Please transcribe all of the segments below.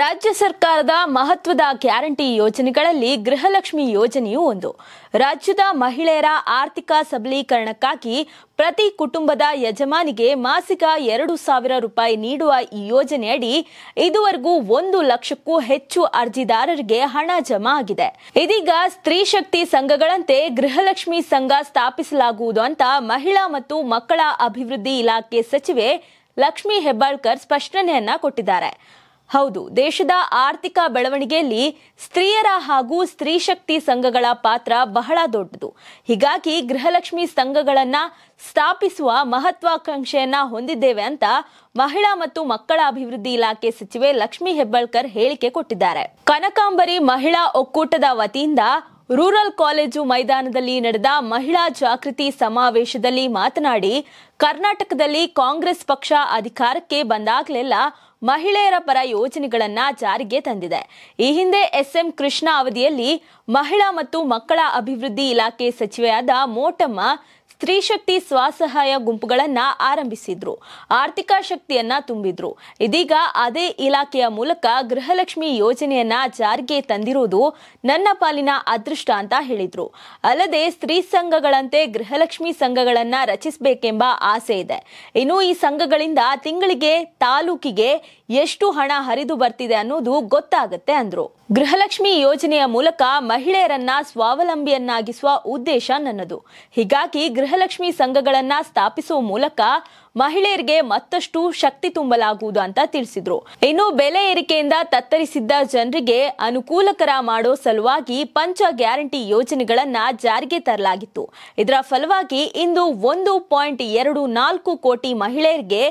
ರಾಜ್ಯ ಸರ್ಕಾರದ ಮಹತ್ವದ ಗ್ಯಾರಂಟಿ ಯೋಜನೆಗಳಲ್ಲಿ ಗೃಹಲಕ್ಷ್ಮಿ ಯೋಜನೆಯೂ ಒಂದು ರಾಜ್ಯದ ಮಹಿಳೆಯರ ಆರ್ಥಿಕ ಸಬಲೀಕರಣಕ್ಕಾಗಿ ಪ್ರತಿ ಕುಟುಂಬದ ಯಜಮಾನಿಗೆ ಮಾಸಿಕ ಎರಡು ಸಾವಿರ ರೂಪಾಯಿ ನೀಡುವ ಈ ಯೋಜನೆಯಡಿ ಇದುವರೆಗೂ ಒಂದು ಲಕ್ಷಕ್ಕೂ ಹೆಚ್ಚು ಅರ್ಜಿದಾರರಿಗೆ ಹಣ ಜಮಾ ಆಗಿದೆ ಇದೀಗ ಸ್ತ್ರೀ ಶಕ್ತಿ ಸಂಘಗಳಂತೆ ಗೃಹಲಕ್ಷ್ಮಿ ಸಂಘ ಸ್ಥಾಪಿಸಲಾಗುವುದು ಅಂತ ಮಹಿಳಾ ಮತ್ತು ಮಕ್ಕಳ ಅಭಿವೃದ್ಧಿ ಇಲಾಖೆ ಸಚಿವೆ ಲಕ್ಷ್ಮಿ ಹೆಬ್ಬಾಳ್ಕರ್ ಸ್ಪಷ್ಟನೆಯನ್ನ ಕೊಟ್ಟಿದ್ದಾರೆ ಹೌದು ದೇಶದ ಆರ್ಥಿಕ ಬೆಳವಣಿಗೆಯಲ್ಲಿ ಸ್ತ್ರೀಯರ ಹಾಗೂ ಸ್ತ್ರೀ ಶಕ್ತಿ ಸಂಘಗಳ ಪಾತ್ರ ಬಹಳ ದೊಡ್ಡದು ಹೀಗಾಗಿ ಗೃಹಲಕ್ಷ್ಮಿ ಸಂಘಗಳನ್ನ ಸ್ಥಾಪಿಸುವ ಮಹತ್ವಾಕಾಂಕ್ಷೆಯನ್ನ ಹೊಂದಿದ್ದೇವೆ ಅಂತ ಮಹಿಳಾ ಮತ್ತು ಮಕ್ಕಳ ಅಭಿವೃದ್ಧಿ ಇಲಾಖೆ ಸಚಿವೆ ಲಕ್ಷ್ಮಿ ಹೆಬ್ಬಾಳ್ಕರ್ ಹೇಳಿಕೆ ಕೊಟ್ಟಿದ್ದಾರೆ ಕನಕಾಂಬರಿ ಮಹಿಳಾ ಒಕ್ಕೂಟದ ವತಿಯಿಂದ ರೂರಲ್ ಕಾಲೇಜು ಮೈದಾನದಲ್ಲಿ ನಡೆದ ಮಹಿಳಾ ಜಾಗೃತಿ ಸಮಾವೇಶದಲ್ಲಿ ಮಾತನಾಡಿ ಕರ್ನಾಟಕದಲ್ಲಿ ಕಾಂಗ್ರೆಸ್ ಪಕ್ಷ ಅಧಿಕಾರಕ್ಕೆ ಬಂದಾಗಲೆಲ್ಲ ಮಹಿಳೆಯರ ಪರ ಯೋಜನೆಗಳನ್ನ ಜಾರಿಗೆ ತಂದಿದೆ ಈ ಹಿಂದೆ ಎಸ್ಎಂ ಕೃಷ್ಣ ಅವಧಿಯಲ್ಲಿ ಮಹಿಳಾ ಮತ್ತು ಮಕ್ಕಳ ಅಭಿವೃದ್ಧಿ ಇಲಾಖೆ ಸಚಿವೆಯಾದ ಮೋಟಮ್ಮ ಸ್ತ್ರೀ ಶಕ್ತಿ ಸ್ವಸಹಾಯ ಗುಂಪುಗಳನ್ನ ಆರಂಭಿಸಿದ್ರು ಆರ್ಥಿಕ ಶಕ್ತಿಯನ್ನ ತುಂಬಿದ್ರು ಇದೀಗ ಅದೇ ಇಲಾಖೆಯ ಮೂಲಕ ಗೃಹಲಕ್ಷ್ಮಿ ಯೋಜನೆಯನ್ನ ಜಾರಿಗೆ ತಂದಿರುವುದು ನನ್ನ ಪಾಲಿನ ಅದೃಷ್ಟ ಅಂತ ಹೇಳಿದ್ರು ಅಲ್ಲದೆ ಸ್ತ್ರೀ ಸಂಘಗಳಂತೆ ಗೃಹಲಕ್ಷ್ಮಿ ಸಂಘಗಳನ್ನ ರಚಿಸಬೇಕೆಂಬ ಆಸೆ ಇದೆ ಇನ್ನು ಈ ಸಂಘಗಳಿಂದ ತಿಂಗಳಿಗೆ ತಾಲೂಕಿಗೆ ಎಷ್ಟು ಹಣ ಹರಿದು ಬರ್ತಿದೆ ಅನ್ನೋದು ಗೊತ್ತಾಗುತ್ತೆ ಅಂದ್ರು ಗೃಹಲಕ್ಷ್ಮಿ ಯೋಜನೆಯ ಮೂಲಕ ಮಹಿಳೆಯರನ್ನ ಸ್ವಾವಲಂಬಿಯನ್ನಾಗಿಸುವ ಉದ್ದೇಶ ನನ್ನದು ಹೀಗಾಗಿ ಗೃಹ ಗೃಹಲಕ್ಷ್ಮಿ ಸಂಘಗಳನ್ನು ಸ್ಥಾಪಿಸುವ ಮೂಲಕ ಮಹಿಳೆಯರಿಗೆ ಮತ್ತಷ್ಟು ಶಕ್ತಿ ತುಂಬಲಾಗುವುದು ಅಂತ ತಿಳಿಸಿದ್ರು ಇನ್ನು ಬೆಲೆ ಏರಿಕೆಯಿಂದ ತತ್ತರಿಸಿದ್ದ ಜನರಿಗೆ ಅನುಕೂಲಕರ ಮಾಡೋ ಸಲುವಾಗಿ ಪಂಚ ಗ್ಯಾರಂಟಿ ಯೋಜನೆಗಳನ್ನ ಜಾರಿಗೆ ತರಲಾಗಿತ್ತು ಇದರ ಫಲವಾಗಿ ಇಂದು ಒಂದು ಪಾಯಿಂಟ್ ಎರಡು ನಾಲ್ಕು ಕೋಟಿ ಮಹಿಳೆಯರಿಗೆ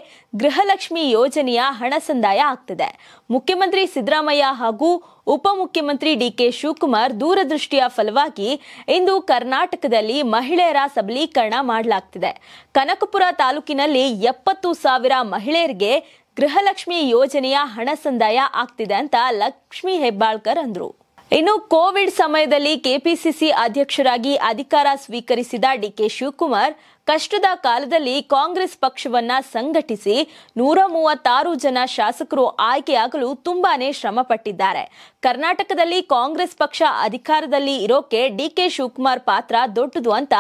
ಗೃಹಲಕ್ಷ್ಮಿ ಯೋಜನೆಯ ಹಣ ಸಂದಾಯ ಆಗ್ತಿದೆ ಮುಖ್ಯಮಂತ್ರಿ ಸಿದ್ದರಾಮಯ್ಯ ಹಾಗೂ ಉಪಮುಖ್ಯಮಂತ್ರಿ ಡಿಕೆ ಶಿವಕುಮಾರ್ ದೂರದೃಷ್ಟಿಯ ಫಲವಾಗಿ ಇಂದು ಕರ್ನಾಟಕದಲ್ಲಿ ಮಹಿಳೆಯರ ಸಬಲೀಕರಣ ಮಾಡಲಾಗ್ತಿದೆ ಕನಕಪುರ ತಾಲೂಕಿನಲ್ಲಿ ಎಪ್ಪತ್ತು ಸಾವಿರ ಮಹಿಳೆಯರಿಗೆ ಗೃಹಲಕ್ಷ್ಮಿ ಯೋಜನೆಯ ಹಣ ಸಂದಾಯ ಆಗ್ತಿದೆ ಅಂತ ಲಕ್ಷ್ಮಿ ಹೆಬ್ಬಾಳ್ಕರ್ ಅಂದ್ರು ಇನ್ನು ಕೋವಿಡ್ ಸಮಯದಲ್ಲಿ ಕೆಪಿಸಿಸಿ ಅಧ್ಯಕ್ಷರಾಗಿ ಅಧಿಕಾರ ಸ್ವೀಕರಿಸಿದ ಡಿಕೆ ಶಿವಕುಮಾರ್ ಕಷ್ಟದ ಕಾಲದಲ್ಲಿ ಕಾಂಗ್ರೆಸ್ ಪಕ್ಷವನ್ನ ಸಂಘಟಿಸಿ ನೂರ ಮೂವತ್ತಾರು ಜನ ಶಾಸಕರು ಆಯ್ಕೆಯಾಗಲು ತುಂಬಾನೇ ಶ್ರಮಪಟ್ಟಿದ್ದಾರೆ ಕರ್ನಾಟಕದಲ್ಲಿ ಕಾಂಗ್ರೆಸ್ ಪಕ್ಷ ಅಧಿಕಾರದಲ್ಲಿ ಇರೋಕೆ ಡಿಕೆ ಶಿವಕುಮಾರ್ ಪಾತ್ರ ದೊಡ್ಡದು ಅಂತ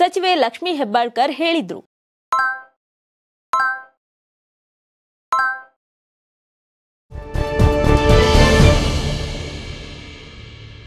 ಸಚಿವೆ ಲಕ್ಷ್ಮಿ ಹೆಬ್ಬಾಳ್ಕರ್ ಹೇಳಿದ್ರು